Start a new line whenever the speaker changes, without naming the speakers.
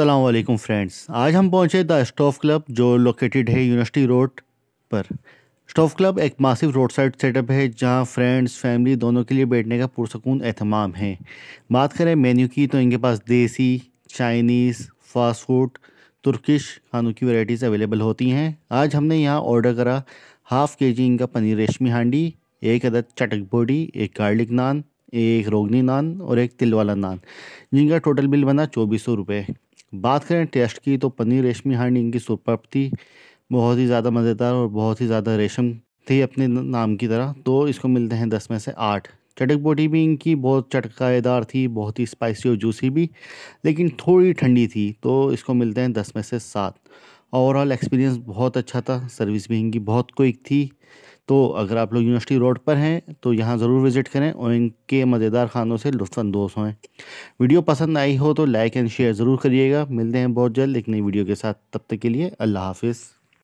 अल्लाम फ्रेंड्स आज हम पहुँचे द स्टोव क्लब जो लोकेटेड है यूनिवर्सिटी रोड पर स्टोव क्लब एक मासिव रोड साइड सेटअप है जहाँ फ्रेंड्स फैमिली दोनों के लिए बैठने का पुरसकून अहतमाम है बात करें मेन्यू की तो इनके पास देसी चाइनीज़ फास्ट फूड तुर्किश खानों की वैराइटीज़ अवेलेबल होती हैं आज हमने यहाँ ऑर्डर करा हाफ़ के जी इनका पनीर रेशमी हांडी एक अदद चटक बोडी एक गार्लिक नान एक रोगनी नान और एक तिल वाला नान जिनका टोटल बिल बना चौबीस सौ रुपये बात करें टेस्ट की तो पनीर रेशमी हांडी इनकी सुपर थी बहुत ही ज़्यादा मज़ेदार और बहुत ही ज़्यादा रेशम थी अपने नाम की तरह तो इसको मिलते हैं दस में से आठ चटक बोटी भी इनकी बहुत चटकाएदार थी बहुत ही स्पाइसी और जूसी भी लेकिन थोड़ी ठंडी थी तो इसको मिलते हैं दस में से सात ओवरऑल एक्सपीरियंस बहुत अच्छा था सर्विस भी इनकी बहुत क्विक थी तो अगर आप लोग यूनिवर्सिटी रोड पर हैं तो यहाँ ज़रूर विज़िट करें और इनके मज़ेदार खानों से लुफानंदोज़ हों वीडियो पसंद आई हो तो लाइक एंड शेयर ज़रूर करिएगा मिलते हैं बहुत जल्द एक नई वीडियो के साथ तब तक के लिए अल्लाह हाफिज़